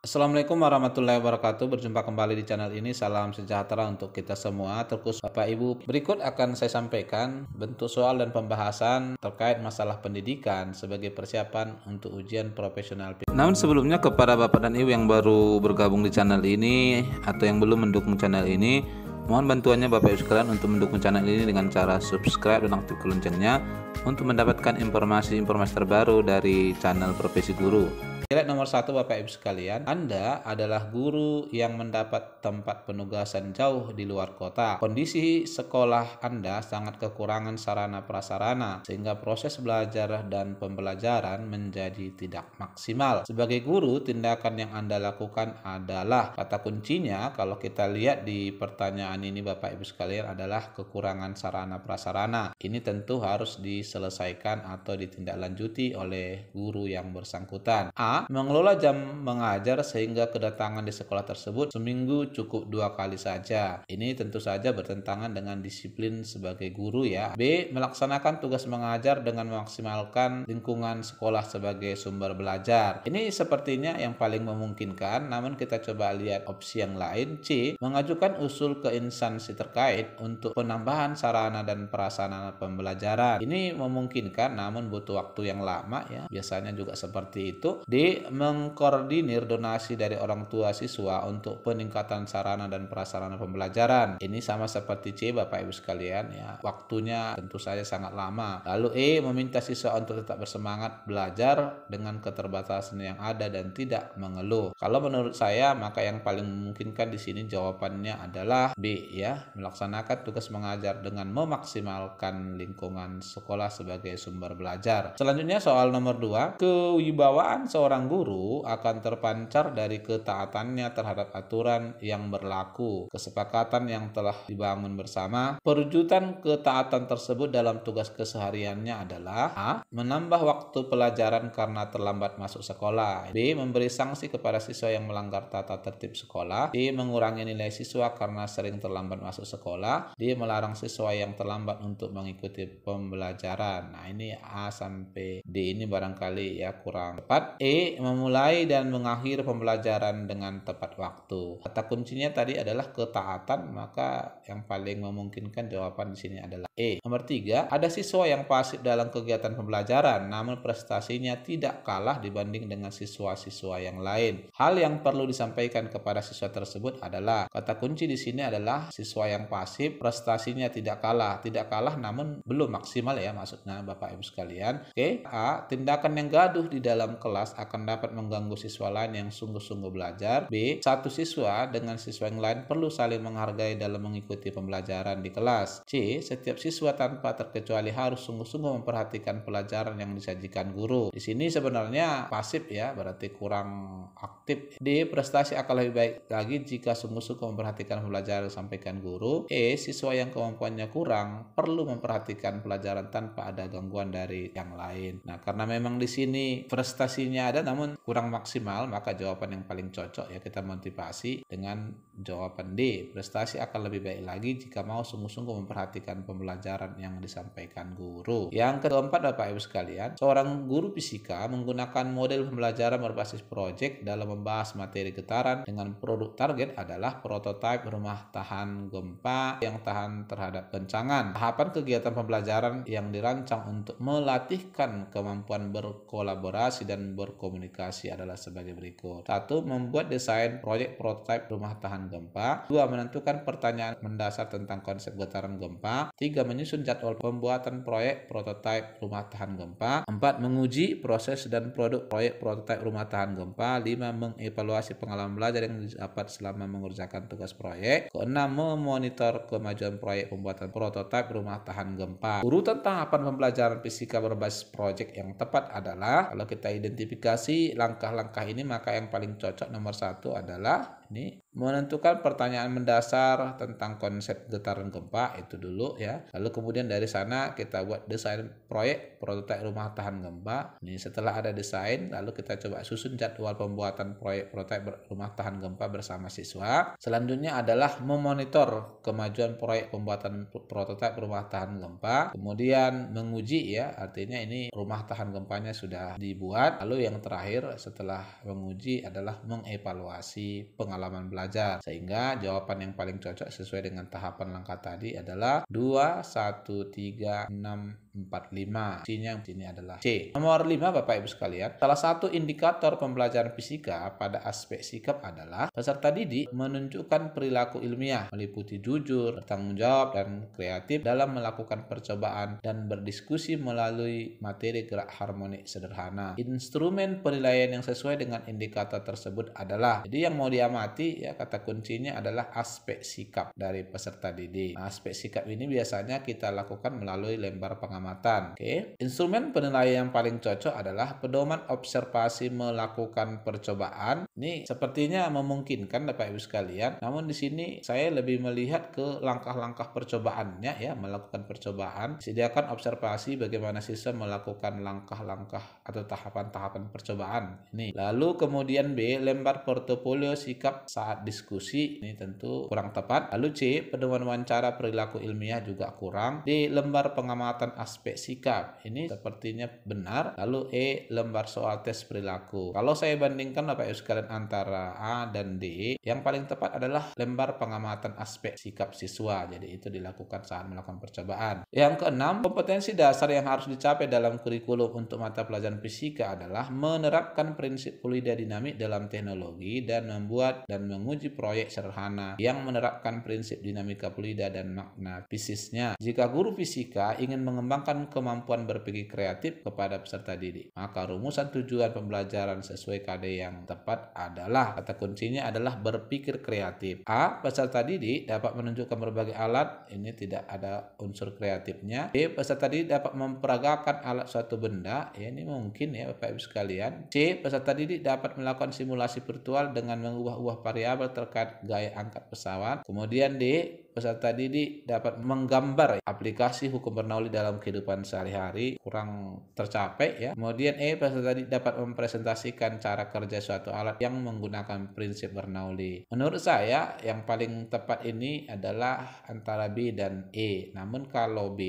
Assalamualaikum warahmatullahi wabarakatuh. Berjumpa kembali di channel ini. Salam sejahtera untuk kita semua, terkhusus Bapak Ibu. Berikut akan saya sampaikan bentuk soal dan pembahasan terkait masalah pendidikan sebagai persiapan untuk ujian profesional. Namun sebelumnya kepada Bapak dan Ibu yang baru bergabung di channel ini atau yang belum mendukung channel ini, mohon bantuannya Bapak Ibu sekalian untuk mendukung channel ini dengan cara subscribe dan aktifkan loncengnya untuk mendapatkan informasi-informasi terbaru dari channel Profesi Guru. Nilai nomor satu Bapak Ibu sekalian, Anda adalah guru yang mendapat tempat penugasan jauh di luar kota. Kondisi sekolah Anda sangat kekurangan sarana prasarana, sehingga proses belajar dan pembelajaran menjadi tidak maksimal. Sebagai guru, tindakan yang Anda lakukan adalah kata kuncinya kalau kita lihat di pertanyaan ini Bapak Ibu sekalian adalah kekurangan sarana prasarana. Ini tentu harus diselesaikan atau ditindaklanjuti oleh guru yang bersangkutan. A Mengelola jam mengajar sehingga kedatangan di sekolah tersebut seminggu cukup dua kali saja. Ini tentu saja bertentangan dengan disiplin sebagai guru ya. B. Melaksanakan tugas mengajar dengan memaksimalkan lingkungan sekolah sebagai sumber belajar. Ini sepertinya yang paling memungkinkan, namun kita coba lihat opsi yang lain. C. Mengajukan usul ke instansi terkait untuk penambahan sarana dan prasarana pembelajaran. Ini memungkinkan namun butuh waktu yang lama ya. Biasanya juga seperti itu. D. Mengkoordinir donasi dari orang tua siswa untuk peningkatan sarana dan prasarana pembelajaran. Ini sama seperti C Bapak Ibu sekalian ya. Waktunya tentu saja sangat lama. Lalu E. Meminta siswa untuk tetap bersemangat belajar dengan keterbatasan yang ada dan tidak mengeluh. Kalau menurut saya maka yang paling memungkinkan di sini jawabannya adalah B ya. Melaksanakan tugas mengajar dengan memaksimalkan lingkungan sekolah sebagai sumber belajar. Selanjutnya soal nomor 2. Kewibawaan seorang seorang guru akan terpancar dari ketaatannya terhadap aturan yang berlaku, kesepakatan yang telah dibangun bersama. Perwujudan ketaatan tersebut dalam tugas kesehariannya adalah A. Menambah waktu pelajaran karena terlambat masuk sekolah. B. Memberi sanksi kepada siswa yang melanggar tata tertib sekolah. C. Mengurangi nilai siswa karena sering terlambat masuk sekolah. D. Melarang siswa yang terlambat untuk mengikuti pembelajaran. Nah, ini A sampai D ini barangkali ya kurang tepat. E memulai dan mengakhir pembelajaran dengan tepat waktu. Kata kuncinya tadi adalah ketaatan, maka yang paling memungkinkan jawaban di sini adalah E. Nomor 3, ada siswa yang pasif dalam kegiatan pembelajaran namun prestasinya tidak kalah dibanding dengan siswa-siswa yang lain. Hal yang perlu disampaikan kepada siswa tersebut adalah kata kunci di sini adalah siswa yang pasif prestasinya tidak kalah, tidak kalah namun belum maksimal ya maksudnya Bapak Ibu sekalian. Oke, A, tindakan yang gaduh di dalam kelas akan dapat mengganggu siswa lain yang sungguh-sungguh belajar. B, satu siswa dengan siswa yang lain perlu saling menghargai dalam mengikuti pembelajaran di kelas. C, setiap siswa siswa tanpa terkecuali harus sungguh-sungguh memperhatikan pelajaran yang disajikan guru. Di sini sebenarnya pasif ya, berarti kurang aktif. D. Prestasi akan lebih baik lagi jika sungguh-sungguh memperhatikan pelajaran yang disampaikan guru. E. Siswa yang kemampuannya kurang perlu memperhatikan pelajaran tanpa ada gangguan dari yang lain. Nah, karena memang di sini prestasinya ada namun kurang maksimal, maka jawaban yang paling cocok ya kita motivasi dengan jawaban D. Prestasi akan lebih baik lagi jika mau sungguh-sungguh memperhatikan pembelajaran pelajaran yang disampaikan guru. Yang keempat Bapak Ibu sekalian, seorang guru fisika menggunakan model pembelajaran berbasis proyek dalam membahas materi getaran dengan produk target adalah prototipe rumah tahan gempa yang tahan terhadap bencangan. Tahapan kegiatan pembelajaran yang dirancang untuk melatihkan kemampuan berkolaborasi dan berkomunikasi adalah sebagai berikut. Satu, membuat desain proyek prototipe rumah tahan gempa. Dua, menentukan pertanyaan mendasar tentang konsep getaran gempa. Tiga, 3. Menyusun jadwal pembuatan proyek prototipe rumah tahan gempa. 4. Menguji proses dan produk proyek prototipe rumah tahan gempa. 5. Mengevaluasi pengalaman belajar yang didapat selama mengerjakan tugas proyek. Keenam, memonitor kemajuan proyek pembuatan prototipe rumah tahan gempa. Urutan tahapan pembelajaran fisika berbasis proyek yang tepat adalah kalau kita identifikasi langkah-langkah ini maka yang paling cocok nomor satu adalah ini menentukan pertanyaan mendasar tentang konsep getaran gempa itu dulu ya. Lalu kemudian dari sana kita buat desain proyek prototipe rumah tahan gempa. Ini setelah ada desain lalu kita coba susun jadwal pembuatan proyek prototipe rumah tahan gempa bersama siswa. Selanjutnya adalah memonitor kemajuan proyek pembuatan prototipe rumah tahan gempa. Kemudian menguji ya, artinya ini rumah tahan gempanya sudah dibuat. Lalu yang terakhir setelah menguji adalah mengevaluasi pengalaman pengalaman belajar. Sehingga jawaban yang paling cocok sesuai dengan tahapan langkah tadi adalah 2, 1, 3, 6, 45. yang sini adalah C. Nomor 5 Bapak Ibu sekalian, salah satu indikator pembelajaran fisika pada aspek sikap adalah peserta didik menunjukkan perilaku ilmiah meliputi jujur, bertanggung jawab dan kreatif dalam melakukan percobaan dan berdiskusi melalui materi gerak harmonik sederhana. Instrumen penilaian yang sesuai dengan indikator tersebut adalah. Jadi yang mau diamati ya kata kuncinya adalah aspek sikap dari peserta didik. Nah, aspek sikap ini biasanya kita lakukan melalui lembar pengamatan pengamatan. Oke. Instrumen penilaian yang paling cocok adalah pedoman observasi melakukan percobaan. Ini sepertinya memungkinkan Bapak Ibu sekalian. Namun di sini saya lebih melihat ke langkah-langkah percobaannya ya, melakukan percobaan. Sediakan observasi bagaimana sistem melakukan langkah-langkah atau tahapan-tahapan percobaan. Ini. Lalu kemudian B, lembar portofolio sikap saat diskusi. Ini tentu kurang tepat. Lalu C, pedoman wawancara perilaku ilmiah juga kurang. D, lembar pengamatan as aspek sikap. Ini sepertinya benar. Lalu E lembar soal tes perilaku. Kalau saya bandingkan Bapak Ibu sekalian antara A dan D, yang paling tepat adalah lembar pengamatan aspek sikap siswa. Jadi itu dilakukan saat melakukan percobaan. Yang keenam, kompetensi dasar yang harus dicapai dalam kurikulum untuk mata pelajaran fisika adalah menerapkan prinsip fluida dinamik dalam teknologi dan membuat dan menguji proyek sederhana yang menerapkan prinsip dinamika fluida dan makna fisiknya. Jika guru fisika ingin mengembangkan mengembangkan kemampuan berpikir kreatif kepada peserta didik. Maka rumusan tujuan pembelajaran sesuai KD yang tepat adalah kata kuncinya adalah berpikir kreatif. A. Peserta didik dapat menunjukkan berbagai alat, ini tidak ada unsur kreatifnya. B. Peserta didik dapat memperagakan alat suatu benda, ya ini mungkin ya Bapak Ibu sekalian. C. Peserta didik dapat melakukan simulasi virtual dengan mengubah-ubah variabel terkait gaya angkat pesawat. Kemudian D peserta didik dapat menggambar ya. aplikasi hukum bernauli dalam kehidupan sehari-hari kurang tercapai ya. Kemudian E eh, peserta didik dapat mempresentasikan cara kerja suatu alat yang menggunakan prinsip bernauli. Menurut saya yang paling tepat ini adalah antara B dan E. Namun kalau B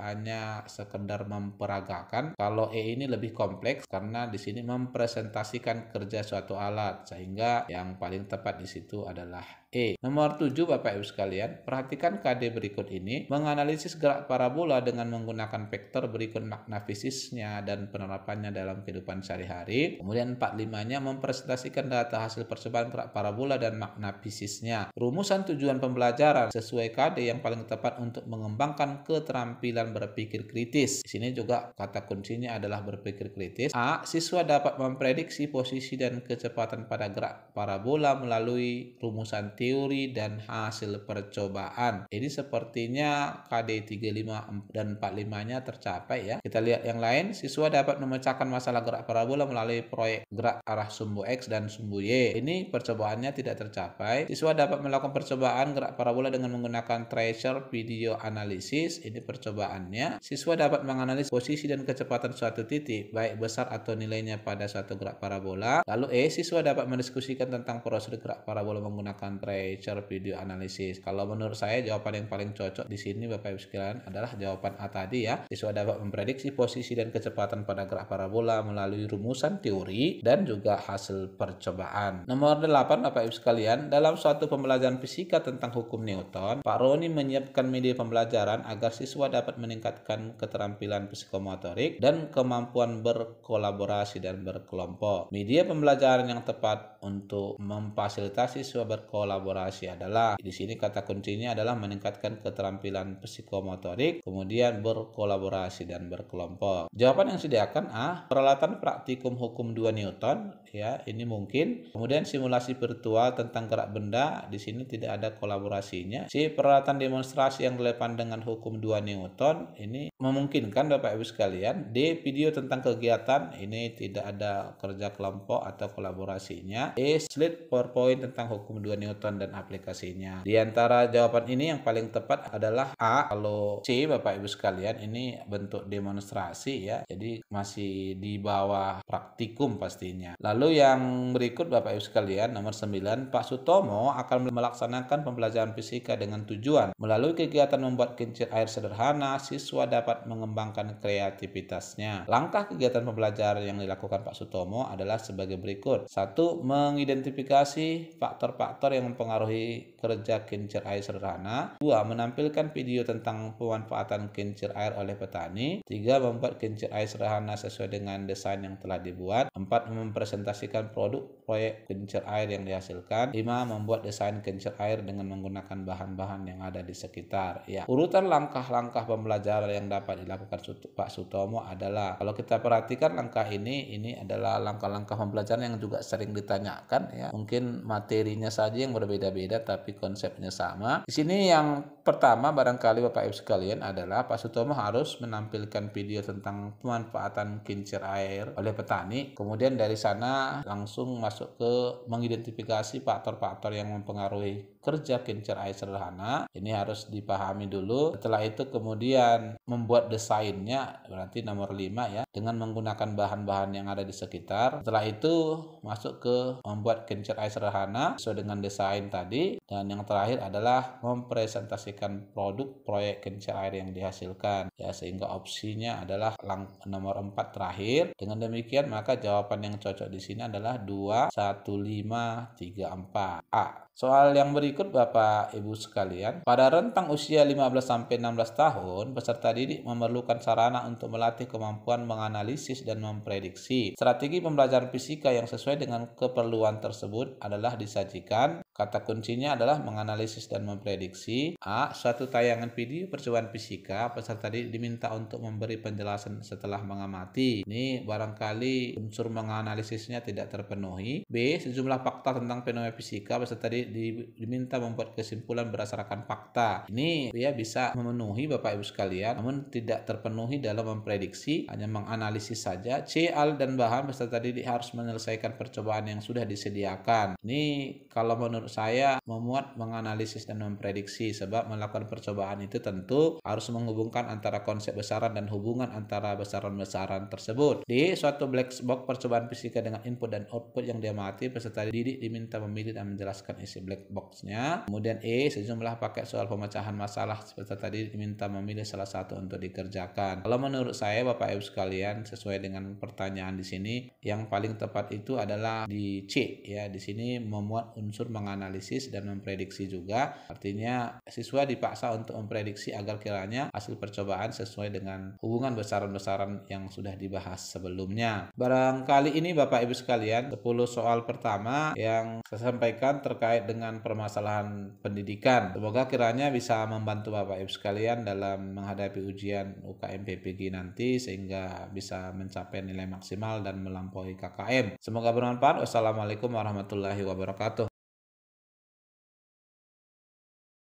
hanya sekedar memperagakan, kalau E ini lebih kompleks karena di sini mempresentasikan kerja suatu alat sehingga yang paling tepat di situ adalah E. Nomor 7 Bapak Ibu sekalian, Perhatikan KD berikut ini, menganalisis gerak parabola dengan menggunakan vektor berikut makna fisisnya dan penerapannya dalam kehidupan sehari-hari. Kemudian 45-nya mempresentasikan data hasil percobaan gerak parabola dan makna fisisnya. Rumusan tujuan pembelajaran sesuai KD yang paling tepat untuk mengembangkan keterampilan berpikir kritis. Di sini juga kata kuncinya adalah berpikir kritis. A. Siswa dapat memprediksi posisi dan kecepatan pada gerak parabola melalui rumusan teori dan hasil percobaan percobaan. Jadi sepertinya KD 35 dan 45-nya tercapai ya. Kita lihat yang lain, siswa dapat memecahkan masalah gerak parabola melalui proyek gerak arah sumbu X dan sumbu Y. Ini percobaannya tidak tercapai. Siswa dapat melakukan percobaan gerak parabola dengan menggunakan tracer video analisis. Ini percobaannya. Siswa dapat menganalisis posisi dan kecepatan suatu titik, baik besar atau nilainya pada suatu gerak parabola. Lalu E, siswa dapat mendiskusikan tentang proses gerak parabola menggunakan tracer video analisis. Kalau menurut menurut saya jawaban yang paling cocok di sini Bapak Ibu sekalian adalah jawaban A tadi ya. Siswa dapat memprediksi posisi dan kecepatan pada gerak parabola melalui rumusan teori dan juga hasil percobaan. Nomor 8 Bapak Ibu sekalian, dalam suatu pembelajaran fisika tentang hukum Newton, Pak Roni menyiapkan media pembelajaran agar siswa dapat meningkatkan keterampilan psikomotorik dan kemampuan berkolaborasi dan berkelompok. Media pembelajaran yang tepat untuk memfasilitasi siswa berkolaborasi adalah di sini kata kunci fungsinya adalah meningkatkan keterampilan psikomotorik, kemudian berkolaborasi dan berkelompok. Jawaban yang sediakan A. Peralatan praktikum hukum 2 Newton ya ini mungkin kemudian simulasi virtual tentang gerak benda di sini tidak ada kolaborasinya si peralatan demonstrasi yang relevan dengan hukum 2 Newton ini memungkinkan Bapak Ibu sekalian di video tentang kegiatan ini tidak ada kerja kelompok atau kolaborasinya E slide PowerPoint tentang hukum 2 Newton dan aplikasinya di antara jawaban ini yang paling tepat adalah A kalau C Bapak Ibu sekalian ini bentuk demonstrasi ya jadi masih di bawah praktikum pastinya lalu Lalu yang berikut Bapak Ibu sekalian, nomor 9, Pak Sutomo akan melaksanakan pembelajaran fisika dengan tujuan melalui kegiatan membuat kincir air sederhana, siswa dapat mengembangkan kreativitasnya. Langkah kegiatan pembelajaran yang dilakukan Pak Sutomo adalah sebagai berikut. Satu, mengidentifikasi faktor-faktor yang mempengaruhi kerja kincir air sederhana. Dua, menampilkan video tentang pemanfaatan kincir air oleh petani. Tiga, membuat kincir air sederhana sesuai dengan desain yang telah dibuat. Empat, mempresentasikan mengaplikasikan produk proyek kincir air yang dihasilkan. 5. Membuat desain kincir air dengan menggunakan bahan-bahan yang ada di sekitar. Ya, urutan langkah-langkah pembelajaran yang dapat dilakukan Pak Sutomo adalah kalau kita perhatikan langkah ini, ini adalah langkah-langkah pembelajaran yang juga sering ditanyakan ya. Mungkin materinya saja yang berbeda-beda tapi konsepnya sama. Di sini yang pertama barangkali Bapak Ibu sekalian adalah Pak Sutomo harus menampilkan video tentang pemanfaatan kincir air oleh petani. Kemudian dari sana langsung masuk ke mengidentifikasi faktor-faktor yang mempengaruhi kerja kincir air sederhana ini harus dipahami dulu setelah itu kemudian membuat desainnya berarti nomor 5 ya dengan menggunakan bahan-bahan yang ada di sekitar setelah itu masuk ke membuat kincir air sederhana sesuai dengan desain tadi dan yang terakhir adalah mempresentasikan produk proyek kincir air yang dihasilkan ya sehingga opsinya adalah lang nomor 4 terakhir dengan demikian maka jawaban yang cocok di sini adalah 2 1 5 3 4 A soal yang berikut Berikut Bapak Ibu sekalian, pada rentang usia 15-16 tahun, peserta didik memerlukan sarana untuk melatih kemampuan menganalisis dan memprediksi. Strategi pembelajaran fisika yang sesuai dengan keperluan tersebut adalah disajikan Kata kuncinya adalah menganalisis dan memprediksi. A. Suatu tayangan video percobaan fisika, peserta diminta untuk memberi penjelasan setelah mengamati. Ini barangkali unsur menganalisisnya tidak terpenuhi. B. Sejumlah fakta tentang fenomena fisika, peserta diminta membuat kesimpulan berdasarkan fakta. Ini dia bisa memenuhi Bapak Ibu sekalian, namun tidak terpenuhi dalam memprediksi, hanya menganalisis saja. C. Al dan bahan peserta tadi harus menyelesaikan percobaan yang sudah disediakan. Ini kalau menurut menurut saya memuat menganalisis dan memprediksi sebab melakukan percobaan itu tentu harus menghubungkan antara konsep besaran dan hubungan antara besaran-besaran tersebut. Di suatu black box percobaan fisika dengan input dan output yang diamati peserta didik diminta memilih dan menjelaskan isi black boxnya. Kemudian E sejumlah paket soal pemecahan masalah seperti tadi diminta memilih salah satu untuk dikerjakan. Kalau menurut saya Bapak Ibu sekalian sesuai dengan pertanyaan di sini yang paling tepat itu adalah di C ya di sini memuat unsur menganalisis menganalisis dan memprediksi juga. Artinya siswa dipaksa untuk memprediksi agar kiranya hasil percobaan sesuai dengan hubungan besaran-besaran yang sudah dibahas sebelumnya. Barangkali ini Bapak Ibu sekalian 10 soal pertama yang saya sampaikan terkait dengan permasalahan pendidikan. Semoga kiranya bisa membantu Bapak Ibu sekalian dalam menghadapi ujian UKM PPG nanti sehingga bisa mencapai nilai maksimal dan melampaui KKM. Semoga bermanfaat. Wassalamualaikum warahmatullahi wabarakatuh.